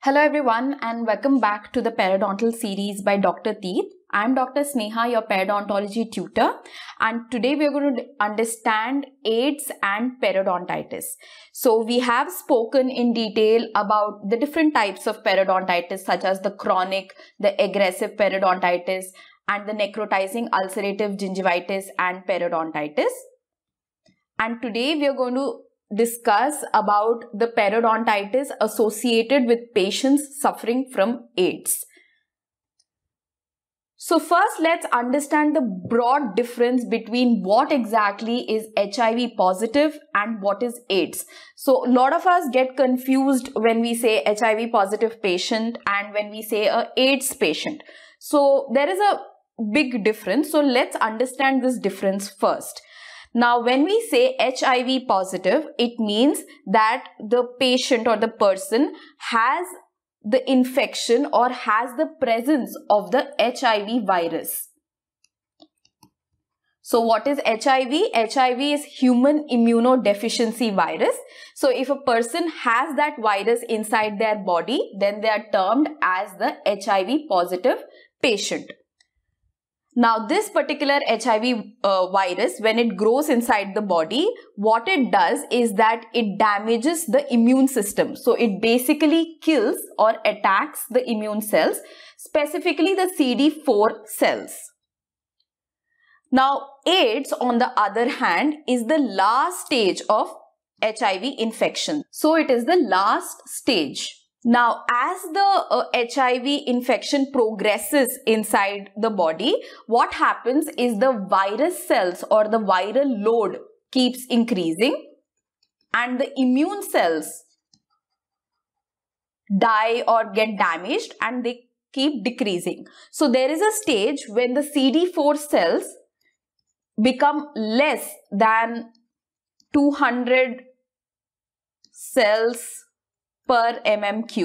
Hello everyone and welcome back to the periodontal series by Dr. Teeth. I'm Dr. Sneha, your periodontology tutor, and today we're going to understand AIDS and periodontitis. So, we have spoken in detail about the different types of periodontitis, such as the chronic, the aggressive periodontitis, and the necrotizing ulcerative gingivitis and periodontitis. And today we are going to discuss about the periodontitis associated with patients suffering from AIDS. So first let's understand the broad difference between what exactly is HIV positive and what is AIDS. So a lot of us get confused when we say HIV positive patient and when we say a AIDS patient. So there is a big difference. So let's understand this difference first. Now, when we say HIV positive, it means that the patient or the person has the infection or has the presence of the HIV virus. So what is HIV? HIV is human immunodeficiency virus. So if a person has that virus inside their body, then they are termed as the HIV positive patient. Now, this particular HIV uh, virus, when it grows inside the body, what it does is that it damages the immune system. So, it basically kills or attacks the immune cells, specifically the CD4 cells. Now, AIDS, on the other hand, is the last stage of HIV infection. So, it is the last stage. Now, as the uh, HIV infection progresses inside the body, what happens is the virus cells or the viral load keeps increasing and the immune cells die or get damaged and they keep decreasing. So there is a stage when the CD4 cells become less than 200 cells per mmq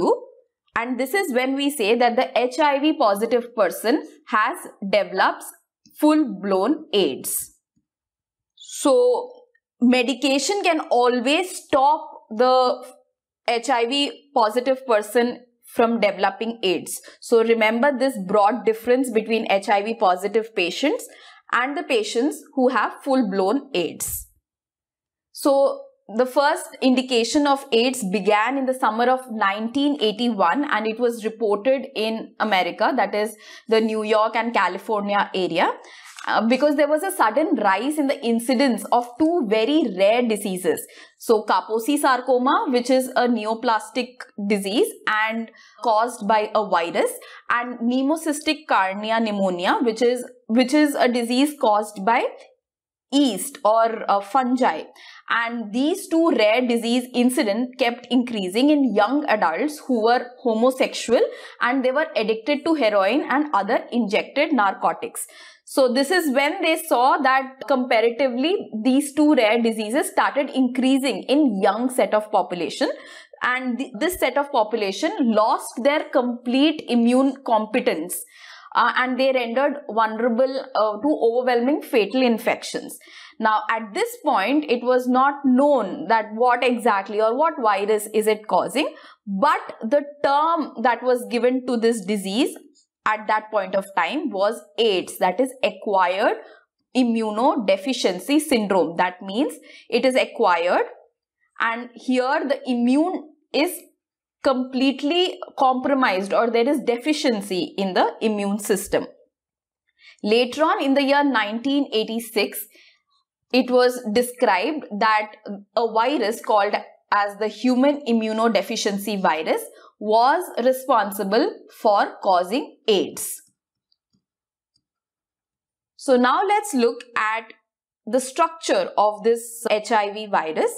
and this is when we say that the HIV positive person has develops full blown AIDS. So medication can always stop the HIV positive person from developing AIDS. So remember this broad difference between HIV positive patients and the patients who have full blown AIDS. So the first indication of AIDS began in the summer of 1981 and it was reported in America, that is the New York and California area. Uh, because there was a sudden rise in the incidence of two very rare diseases. So, Kaposi sarcoma, which is a neoplastic disease and caused by a virus, and pneumocystic carnia pneumonia, which is which is a disease caused by yeast or uh, fungi and these two rare disease incidents kept increasing in young adults who were homosexual and they were addicted to heroin and other injected narcotics. So this is when they saw that comparatively these two rare diseases started increasing in young set of population and th this set of population lost their complete immune competence uh, and they rendered vulnerable uh, to overwhelming fatal infections. Now, at this point, it was not known that what exactly or what virus is it causing, but the term that was given to this disease at that point of time was AIDS, that is acquired immunodeficiency syndrome. That means it is acquired and here the immune is completely compromised or there is deficiency in the immune system. Later on in the year 1986, it was described that a virus called as the human immunodeficiency virus was responsible for causing AIDS. So now let's look at the structure of this HIV virus.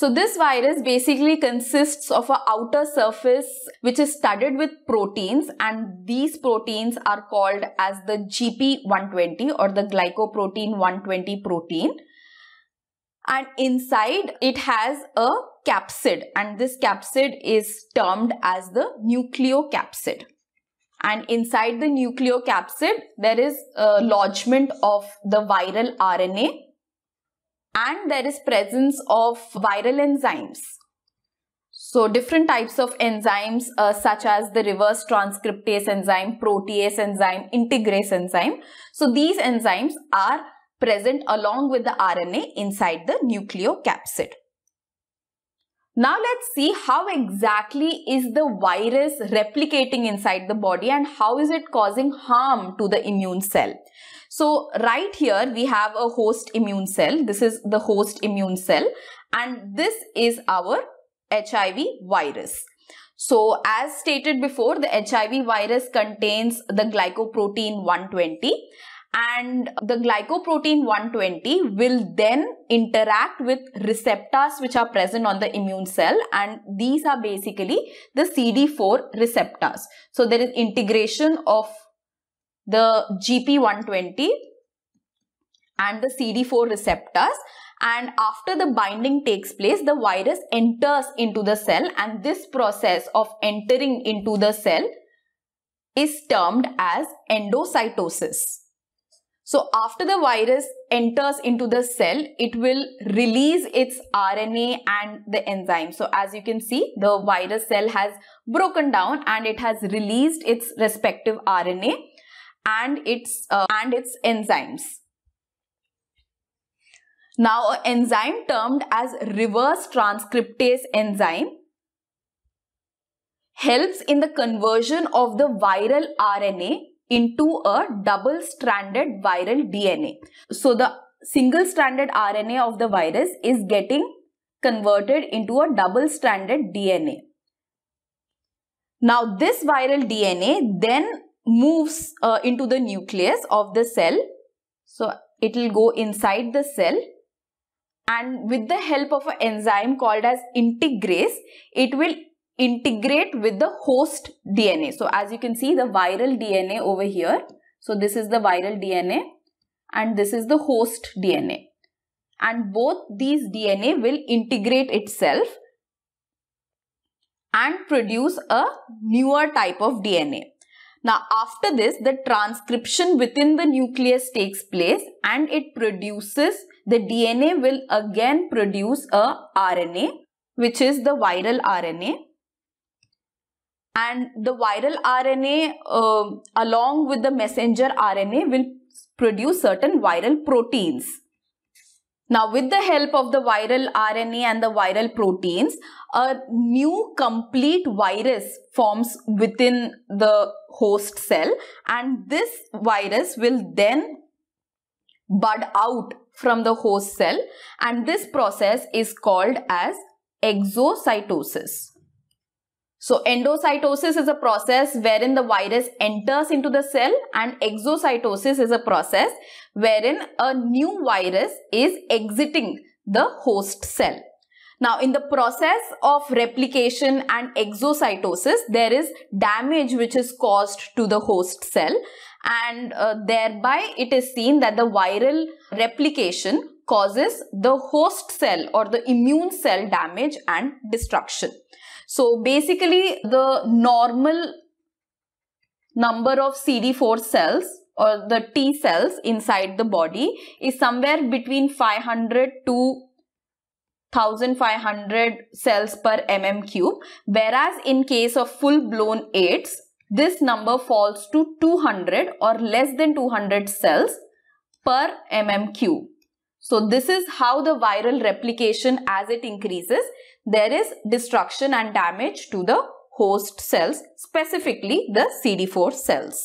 So this virus basically consists of an outer surface which is studded with proteins and these proteins are called as the GP120 or the glycoprotein 120 protein. And inside it has a capsid and this capsid is termed as the nucleocapsid. And inside the nucleocapsid there is a lodgement of the viral RNA and there is presence of viral enzymes. So different types of enzymes uh, such as the reverse transcriptase enzyme, protease enzyme, integrase enzyme. So these enzymes are present along with the RNA inside the nucleocapsid. Now let's see how exactly is the virus replicating inside the body and how is it causing harm to the immune cell. So right here we have a host immune cell. This is the host immune cell and this is our HIV virus. So as stated before, the HIV virus contains the glycoprotein 120 and the glycoprotein 120 will then interact with receptors which are present on the immune cell and these are basically the CD4 receptors. So there is integration of the GP120 and the CD4 receptors and after the binding takes place the virus enters into the cell and this process of entering into the cell is termed as endocytosis. So after the virus enters into the cell, it will release its RNA and the enzyme. So as you can see, the virus cell has broken down and it has released its respective RNA and its uh, and its enzymes. Now, an enzyme termed as reverse transcriptase enzyme helps in the conversion of the viral RNA into a double-stranded viral DNA. So, the single-stranded RNA of the virus is getting converted into a double-stranded DNA. Now, this viral DNA then moves uh, into the nucleus of the cell. So it will go inside the cell and with the help of an enzyme called as integrase, it will integrate with the host DNA. So as you can see the viral DNA over here. So this is the viral DNA and this is the host DNA. And both these DNA will integrate itself and produce a newer type of DNA. Now after this the transcription within the nucleus takes place and it produces the DNA will again produce a RNA which is the viral RNA and the viral RNA uh, along with the messenger RNA will produce certain viral proteins. Now with the help of the viral RNA and the viral proteins, a new complete virus forms within the host cell and this virus will then bud out from the host cell and this process is called as exocytosis. So endocytosis is a process wherein the virus enters into the cell and exocytosis is a process wherein a new virus is exiting the host cell. Now, in the process of replication and exocytosis, there is damage which is caused to the host cell and uh, thereby it is seen that the viral replication causes the host cell or the immune cell damage and destruction. So basically the normal number of CD4 cells or the T cells inside the body is somewhere between 500 to 1500 cells per mm cube whereas in case of full blown AIDS this number falls to 200 or less than 200 cells per mm cube. So this is how the viral replication as it increases there is destruction and damage to the host cells specifically the CD4 cells.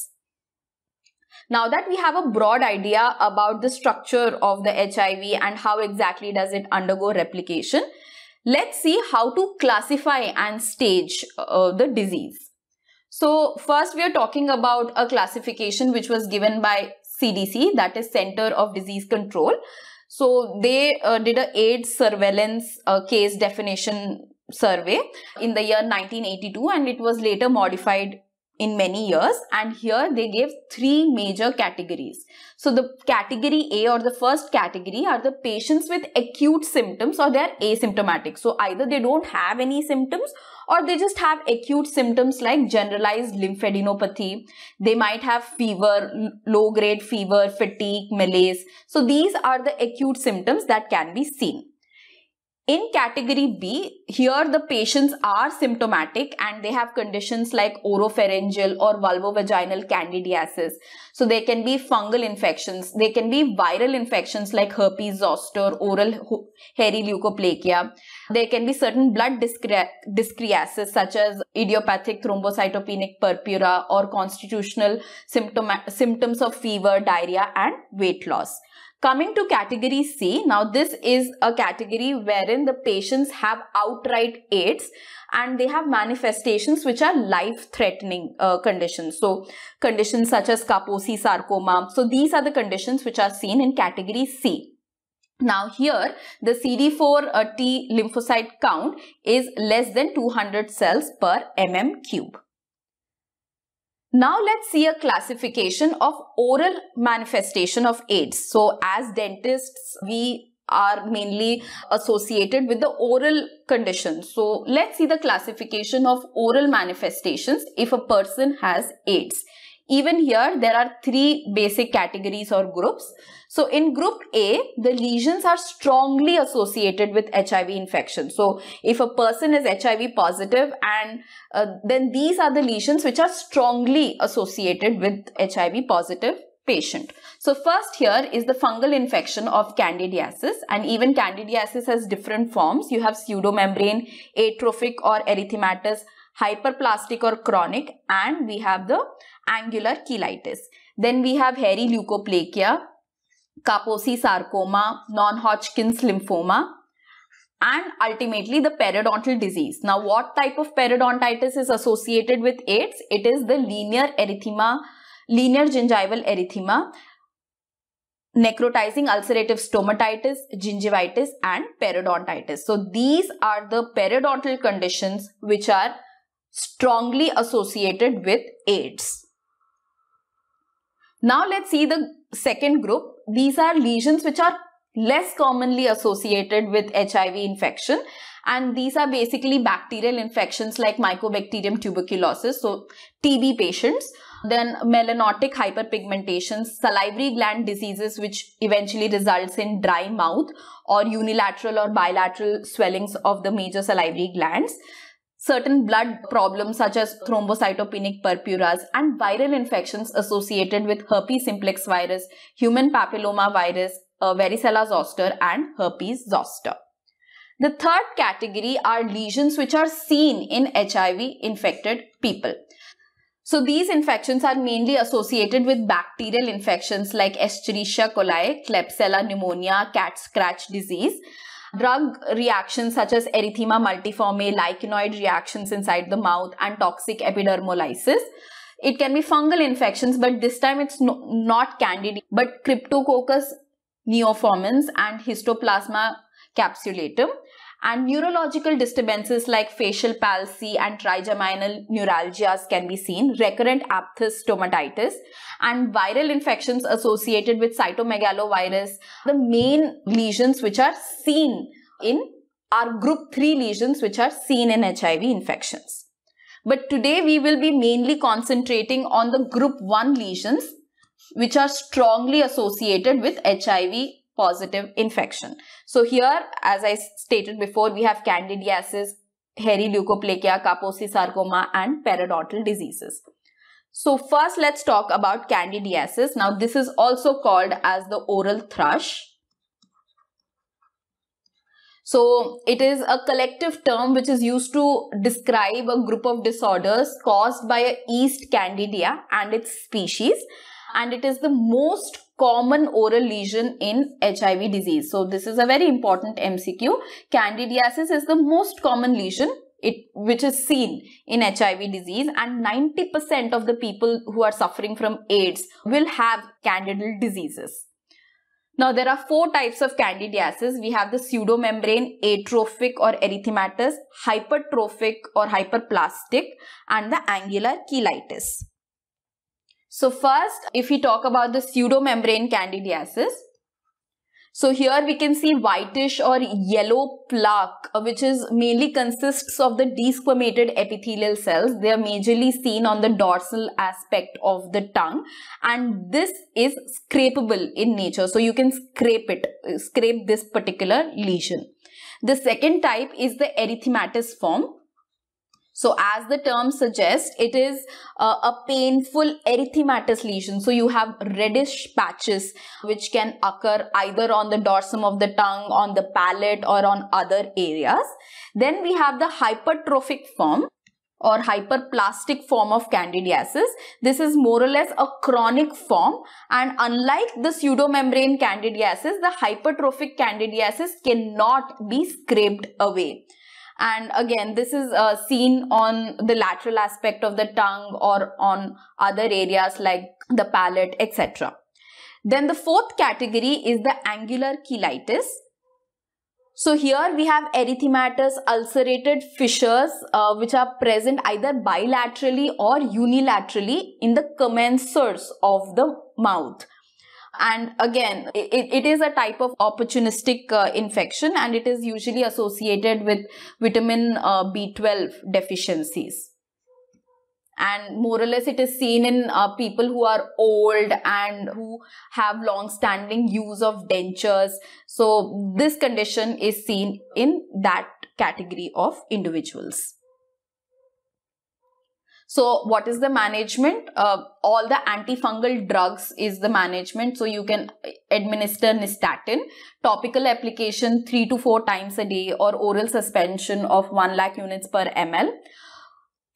Now that we have a broad idea about the structure of the HIV and how exactly does it undergo replication, let's see how to classify and stage uh, the disease. So first we are talking about a classification which was given by CDC that is Center of Disease Control. So they uh, did a AIDS surveillance uh, case definition survey in the year 1982 and it was later modified in many years and here they gave three major categories. So the category A or the first category are the patients with acute symptoms or they are asymptomatic. So either they don't have any symptoms or they just have acute symptoms like generalized lymphadenopathy. They might have fever, low grade fever, fatigue, malaise. So these are the acute symptoms that can be seen. In category B, here the patients are symptomatic and they have conditions like oropharyngeal or vulvovaginal candidiasis. So there can be fungal infections, there can be viral infections like herpes zoster, oral hairy leukoplakia. There can be certain blood discre discreases such as idiopathic thrombocytopenic purpura or constitutional symptom symptoms of fever, diarrhea and weight loss. Coming to category C, now this is a category wherein the patients have outright AIDS and they have manifestations which are life-threatening uh, conditions. So conditions such as Kaposi sarcoma. So these are the conditions which are seen in category C. Now here the CD4 uh, T lymphocyte count is less than 200 cells per mm cube. Now let's see a classification of oral manifestation of AIDS. So as dentists, we are mainly associated with the oral condition. So let's see the classification of oral manifestations if a person has AIDS. Even here, there are three basic categories or groups. So in group A, the lesions are strongly associated with HIV infection. So if a person is HIV positive and uh, then these are the lesions which are strongly associated with HIV positive patient. So first here is the fungal infection of candidiasis and even candidiasis has different forms. You have pseudomembrane, atrophic or erythematous, hyperplastic or chronic and we have the angular cheilitis. Then we have hairy leukoplakia, Kaposi sarcoma, non-Hodgkin's lymphoma, and ultimately the periodontal disease. Now what type of periodontitis is associated with AIDS? It is the linear erythema, linear gingival erythema, necrotizing ulcerative stomatitis, gingivitis and periodontitis. So these are the periodontal conditions which are strongly associated with AIDS. Now let's see the second group. These are lesions which are less commonly associated with HIV infection and these are basically bacterial infections like mycobacterium tuberculosis so TB patients then melanotic hyperpigmentation salivary gland diseases which eventually results in dry mouth or unilateral or bilateral swellings of the major salivary glands certain blood problems such as thrombocytopenic purpuras and viral infections associated with herpes simplex virus, human papilloma virus, uh, varicella zoster and herpes zoster. The third category are lesions which are seen in HIV infected people. So these infections are mainly associated with bacterial infections like Escherichia coli, Klebsiella pneumonia, cat scratch disease drug reactions such as erythema multiforme, lichenoid reactions inside the mouth and toxic epidermolysis. It can be fungal infections but this time it's no, not candida but cryptococcus neoformans and histoplasma capsulatum and neurological disturbances like facial palsy and trigeminal neuralgias can be seen, recurrent aphthous stomatitis, and viral infections associated with cytomegalovirus. The main lesions which are seen in are group 3 lesions which are seen in HIV infections. But today we will be mainly concentrating on the group 1 lesions which are strongly associated with HIV positive infection. So here, as I stated before, we have candidiasis, hairy leukoplakia, Kaposi sarcoma and periodontal diseases. So first let's talk about candidiasis. Now this is also called as the oral thrush. So it is a collective term which is used to describe a group of disorders caused by a yeast candidia and its species and it is the most common oral lesion in HIV disease. So this is a very important MCQ. Candidiasis is the most common lesion it, which is seen in HIV disease and 90% of the people who are suffering from AIDS will have candidal diseases. Now there are four types of candidiasis. We have the pseudomembrane, atrophic or erythematous, hypertrophic or hyperplastic and the angular chelitis. So first, if we talk about the pseudomembrane candidiasis, so here we can see whitish or yellow plaque, uh, which is mainly consists of the desquamated epithelial cells. They are majorly seen on the dorsal aspect of the tongue. And this is scrapable in nature. So you can scrape it, scrape this particular lesion. The second type is the erythematous form. So as the term suggests, it is uh, a painful erythematous lesion. So you have reddish patches which can occur either on the dorsum of the tongue, on the palate or on other areas. Then we have the hypertrophic form or hyperplastic form of candidiasis. This is more or less a chronic form and unlike the pseudomembrane candidiasis, the hypertrophic candidiasis cannot be scraped away. And again, this is uh, seen on the lateral aspect of the tongue or on other areas like the palate, etc. Then the fourth category is the angular cheilitis. So here we have erythematous ulcerated fissures uh, which are present either bilaterally or unilaterally in the commensurs of the mouth. And again, it, it is a type of opportunistic uh, infection and it is usually associated with vitamin uh, B12 deficiencies. And more or less, it is seen in uh, people who are old and who have long standing use of dentures. So, this condition is seen in that category of individuals. So what is the management? Uh, all the antifungal drugs is the management. So you can administer nystatin, topical application three to four times a day or oral suspension of 1 lakh units per ml.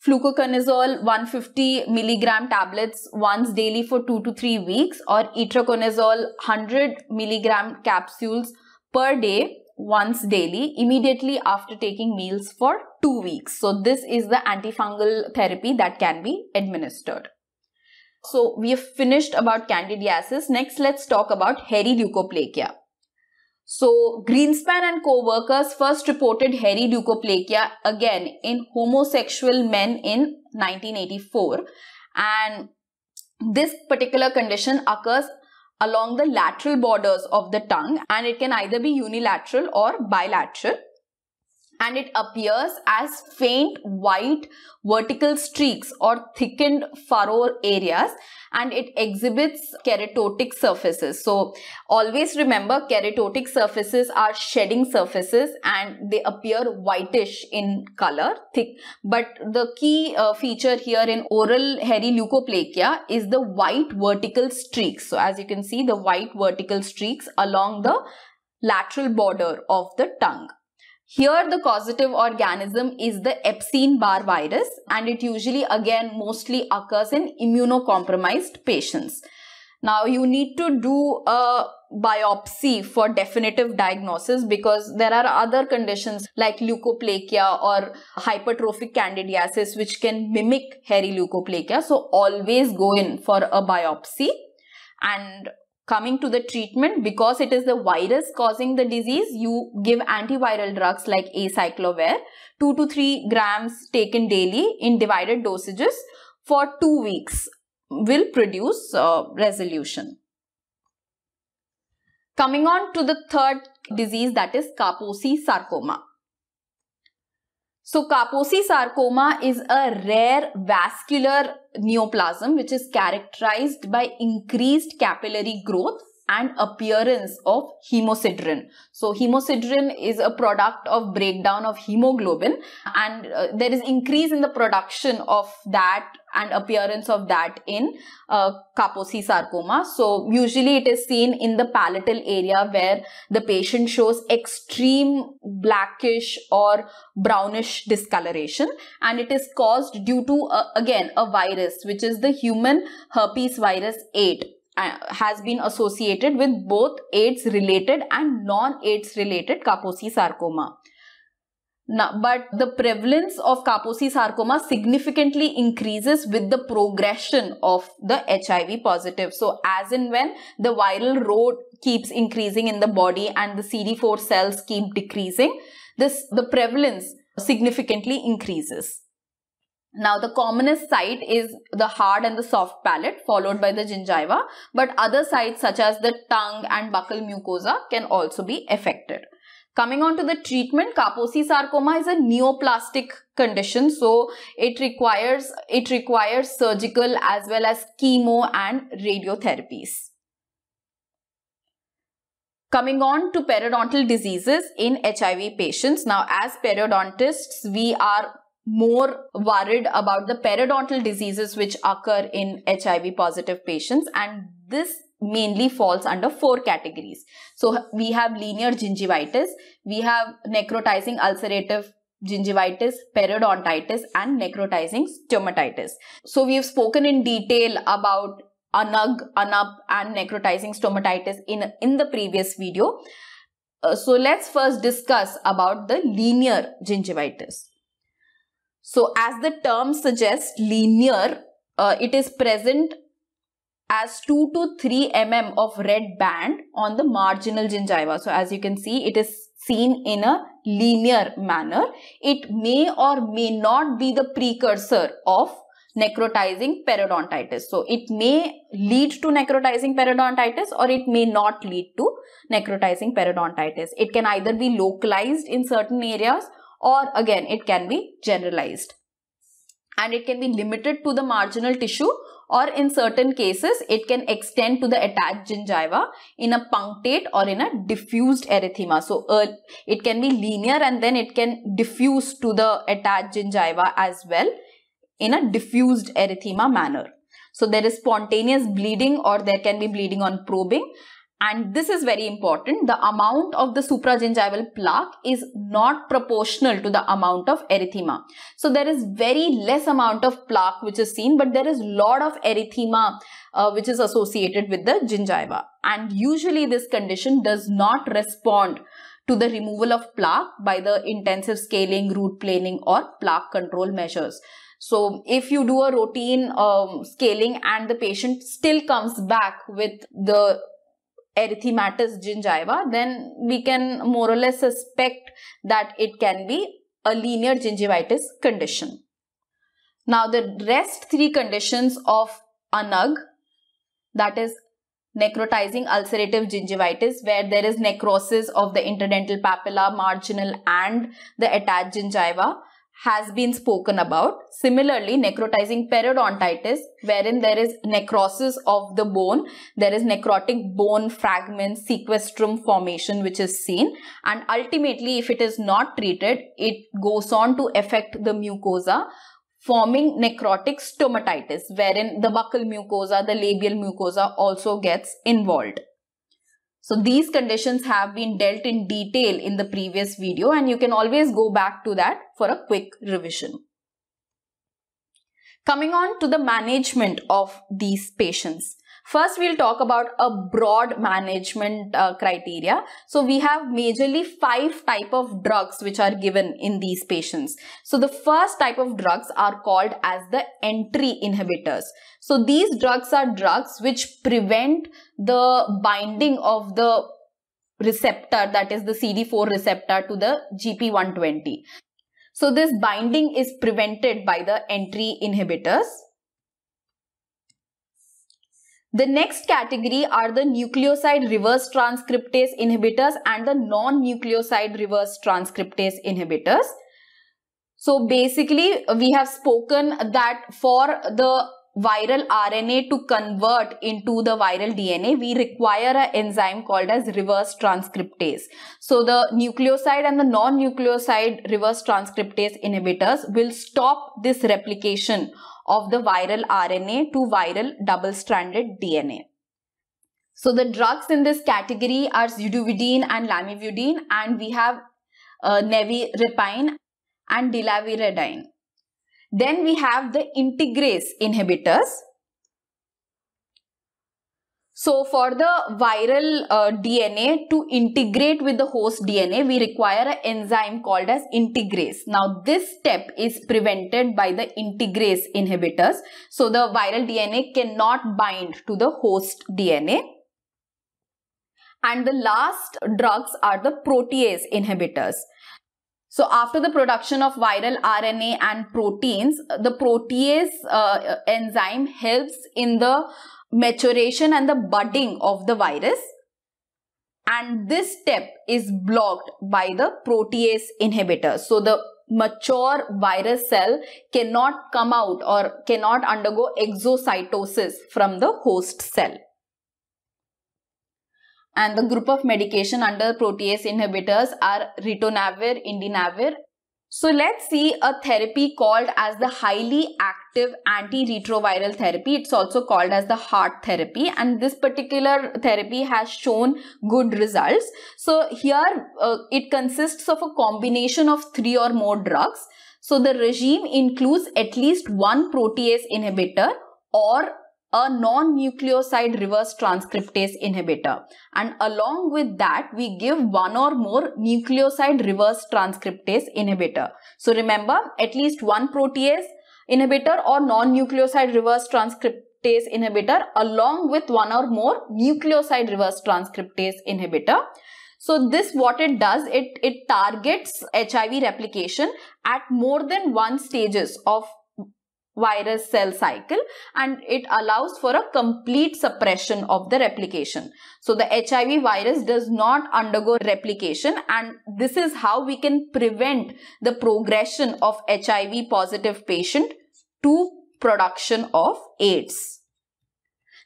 Fluconazole 150 milligram tablets once daily for 2 to 3 weeks or itraconazole 100 milligram capsules per day once daily immediately after taking meals for two weeks. So this is the antifungal therapy that can be administered. So we have finished about candidiasis. Next, let's talk about hairy leukoplakia. So Greenspan and co-workers first reported hairy leukoplakia again in homosexual men in 1984 and this particular condition occurs along the lateral borders of the tongue and it can either be unilateral or bilateral and it appears as faint white vertical streaks or thickened furrow areas and it exhibits keratotic surfaces. So always remember keratotic surfaces are shedding surfaces and they appear whitish in color, thick. But the key uh, feature here in oral hairy leukoplakia is the white vertical streaks. So as you can see the white vertical streaks along the lateral border of the tongue. Here the causative organism is the Epstein-Barr virus and it usually again mostly occurs in immunocompromised patients. Now you need to do a biopsy for definitive diagnosis because there are other conditions like leukoplakia or hypertrophic candidiasis which can mimic hairy leukoplakia. So always go in for a biopsy and coming to the treatment because it is the virus causing the disease you give antiviral drugs like acyclovir 2 to 3 grams taken daily in divided dosages for 2 weeks will produce uh, resolution coming on to the third disease that is kaposi sarcoma so Kaposi sarcoma is a rare vascular neoplasm which is characterized by increased capillary growth and appearance of hemosiderin. So hemosiderin is a product of breakdown of hemoglobin and uh, there is increase in the production of that and appearance of that in uh, Kaposi sarcoma. So usually it is seen in the palatal area where the patient shows extreme blackish or brownish discoloration and it is caused due to uh, again a virus which is the human herpes virus 8 uh, has been associated with both AIDS related and non AIDS related Kaposi sarcoma. Now, but the prevalence of Kaposi sarcoma significantly increases with the progression of the HIV positive. So as in when the viral load keeps increasing in the body and the CD4 cells keep decreasing, this the prevalence significantly increases. Now the commonest site is the hard and the soft palate followed by the gingiva but other sites such as the tongue and buccal mucosa can also be affected. Coming on to the treatment, Kaposi sarcoma is a neoplastic condition so it requires, it requires surgical as well as chemo and radiotherapies. Coming on to periodontal diseases in HIV patients. Now as periodontists, we are more worried about the periodontal diseases which occur in HIV positive patients and this mainly falls under four categories. So we have linear gingivitis, we have necrotizing ulcerative gingivitis, periodontitis and necrotizing stomatitis. So we've spoken in detail about anug, anup and necrotizing stomatitis in, in the previous video. Uh, so let's first discuss about the linear gingivitis. So as the term suggests linear, uh, it is present as 2 to 3 mm of red band on the marginal gingiva. So as you can see, it is seen in a linear manner. It may or may not be the precursor of necrotizing periodontitis. So it may lead to necrotizing periodontitis or it may not lead to necrotizing periodontitis. It can either be localized in certain areas or again it can be generalized and it can be limited to the marginal tissue or in certain cases it can extend to the attached gingiva in a punctate or in a diffused erythema so uh, it can be linear and then it can diffuse to the attached gingiva as well in a diffused erythema manner so there is spontaneous bleeding or there can be bleeding on probing and this is very important the amount of the supragingival plaque is not proportional to the amount of erythema so there is very less amount of plaque which is seen but there is lot of erythema uh, which is associated with the gingiva and usually this condition does not respond to the removal of plaque by the intensive scaling root planing or plaque control measures so if you do a routine um, scaling and the patient still comes back with the Erythematous gingiva, then we can more or less suspect that it can be a linear gingivitis condition. Now the rest three conditions of anug, that is necrotizing ulcerative gingivitis where there is necrosis of the interdental papilla, marginal and the attached gingiva has been spoken about. Similarly, necrotizing periodontitis, wherein there is necrosis of the bone, there is necrotic bone fragment sequestrum formation which is seen and ultimately if it is not treated, it goes on to affect the mucosa forming necrotic stomatitis wherein the buccal mucosa, the labial mucosa also gets involved. So these conditions have been dealt in detail in the previous video and you can always go back to that for a quick revision. Coming on to the management of these patients. First, we'll talk about a broad management uh, criteria. So we have majorly five type of drugs which are given in these patients. So the first type of drugs are called as the entry inhibitors. So these drugs are drugs which prevent the binding of the receptor that is the CD4 receptor to the GP120. So this binding is prevented by the entry inhibitors. The next category are the nucleoside reverse transcriptase inhibitors and the non-nucleoside reverse transcriptase inhibitors. So basically, we have spoken that for the viral RNA to convert into the viral DNA, we require an enzyme called as reverse transcriptase. So the nucleoside and the non-nucleoside reverse transcriptase inhibitors will stop this replication of the viral RNA to viral double stranded DNA. So the drugs in this category are zidovudine and lamivudine and we have uh, nevirapine and dilaviridine. Then we have the integrase inhibitors so for the viral uh, DNA to integrate with the host DNA, we require an enzyme called as integrase. Now this step is prevented by the integrase inhibitors. So the viral DNA cannot bind to the host DNA. And the last drugs are the protease inhibitors. So after the production of viral RNA and proteins, the protease uh, enzyme helps in the maturation and the budding of the virus and this step is blocked by the protease inhibitor. So the mature virus cell cannot come out or cannot undergo exocytosis from the host cell. And the group of medication under protease inhibitors are ritonavir, indinavir so let's see a therapy called as the highly active antiretroviral therapy. It's also called as the heart therapy and this particular therapy has shown good results. So here uh, it consists of a combination of three or more drugs. So the regime includes at least one protease inhibitor or a non-nucleoside reverse transcriptase inhibitor. And along with that, we give one or more nucleoside reverse transcriptase inhibitor. So remember, at least one protease inhibitor or non-nucleoside reverse transcriptase inhibitor along with one or more nucleoside reverse transcriptase inhibitor. So this what it does, it, it targets HIV replication at more than one stages of virus cell cycle and it allows for a complete suppression of the replication. So the HIV virus does not undergo replication and this is how we can prevent the progression of HIV positive patient to production of AIDS.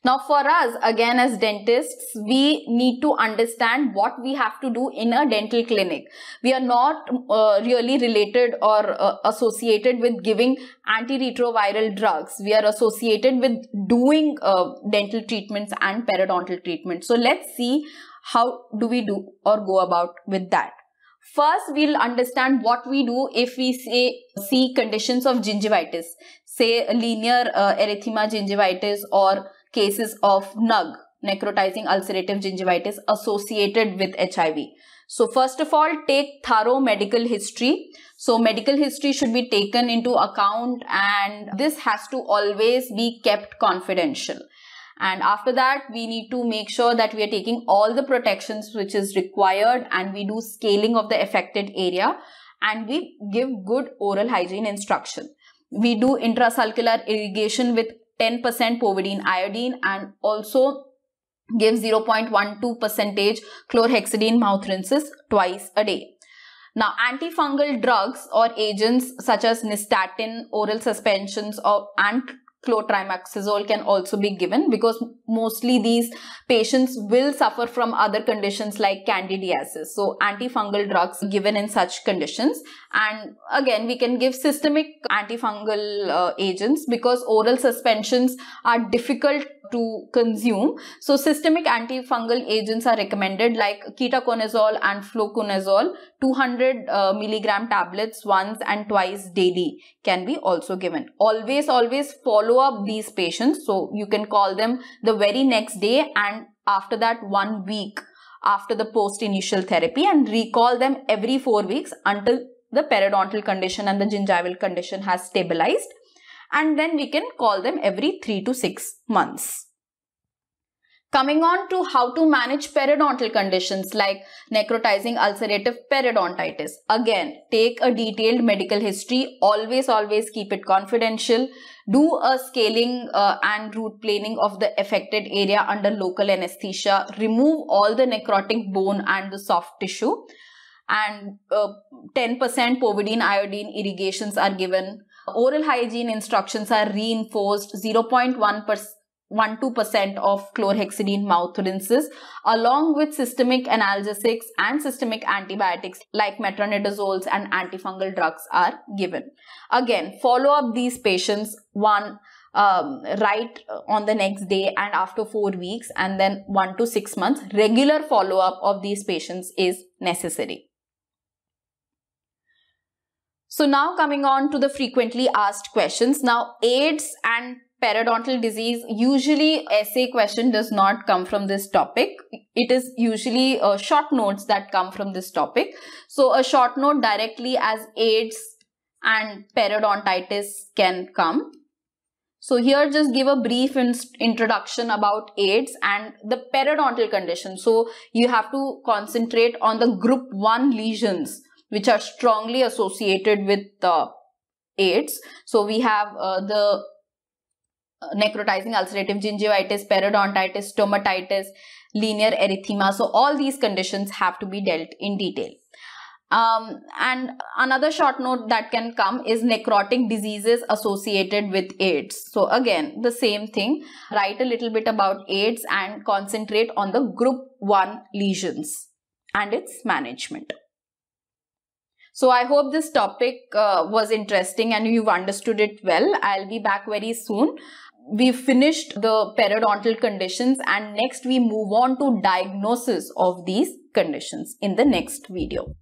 Now for us, again as dentists, we need to understand what we have to do in a dental clinic. We are not uh, really related or uh, associated with giving antiretroviral drugs. We are associated with doing uh, dental treatments and periodontal treatments. So let's see how do we do or go about with that. First, we'll understand what we do if we say, see conditions of gingivitis, say linear uh, erythema gingivitis or cases of NUG, necrotizing ulcerative gingivitis associated with HIV. So first of all, take thorough medical history. So medical history should be taken into account and this has to always be kept confidential. And after that, we need to make sure that we are taking all the protections which is required and we do scaling of the affected area and we give good oral hygiene instruction. We do intrasulcular irrigation with 10% povidine iodine and also gives 0.12 percentage chlorhexidine mouth rinses twice a day. Now, antifungal drugs or agents such as nystatin, oral suspensions, or, and clotrimazole can also be given because mostly these patients will suffer from other conditions like candidiasis. So antifungal drugs given in such conditions. And again, we can give systemic antifungal uh, agents because oral suspensions are difficult to consume. So systemic antifungal agents are recommended like ketoconazole and fluconazole 200 uh, milligram tablets once and twice daily can be also given. Always, always follow follow up these patients. So you can call them the very next day and after that one week after the post initial therapy and recall them every four weeks until the periodontal condition and the gingival condition has stabilized. And then we can call them every three to six months. Coming on to how to manage periodontal conditions like necrotizing ulcerative periodontitis. Again, take a detailed medical history. Always, always keep it confidential do a scaling uh, and root planing of the affected area under local anesthesia, remove all the necrotic bone and the soft tissue, and 10% uh, povidine iodine irrigations are given. Oral hygiene instructions are reinforced, 0.1% 1 2% of chlorhexidine mouth rinses along with systemic analgesics and systemic antibiotics like metronidazoles and antifungal drugs are given again follow up these patients one um, right on the next day and after four weeks and then one to six months regular follow up of these patients is necessary so now coming on to the frequently asked questions. Now AIDS and periodontal disease, usually essay question does not come from this topic. It is usually uh, short notes that come from this topic. So a short note directly as AIDS and periodontitis can come. So here just give a brief introduction about AIDS and the periodontal condition. So you have to concentrate on the group 1 lesions which are strongly associated with uh, AIDS. So we have uh, the necrotizing ulcerative gingivitis, periodontitis, stomatitis, linear erythema. So all these conditions have to be dealt in detail. Um, and another short note that can come is necrotic diseases associated with AIDS. So again, the same thing. Write a little bit about AIDS and concentrate on the group 1 lesions and its management. So I hope this topic uh, was interesting and you've understood it well. I'll be back very soon we've finished the periodontal conditions and next we move on to diagnosis of these conditions in the next video.